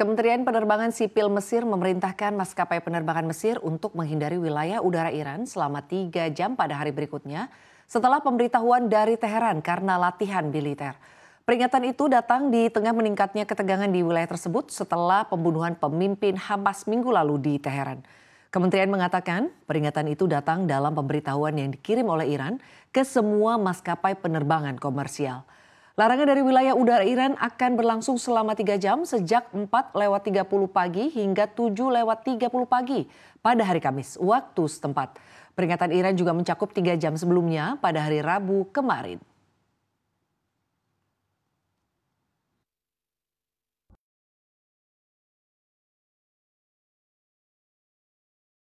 Kementerian Penerbangan Sipil Mesir memerintahkan maskapai penerbangan Mesir untuk menghindari wilayah udara Iran selama tiga jam pada hari berikutnya setelah pemberitahuan dari Teheran karena latihan militer. Peringatan itu datang di tengah meningkatnya ketegangan di wilayah tersebut setelah pembunuhan pemimpin Hamas minggu lalu di Teheran. Kementerian mengatakan peringatan itu datang dalam pemberitahuan yang dikirim oleh Iran ke semua maskapai penerbangan komersial. Larangan dari wilayah udara Iran akan berlangsung selama 3 jam sejak 4 lewat 30 pagi hingga 7 lewat 30 pagi pada hari Kamis, waktu setempat. Peringatan Iran juga mencakup 3 jam sebelumnya pada hari Rabu kemarin.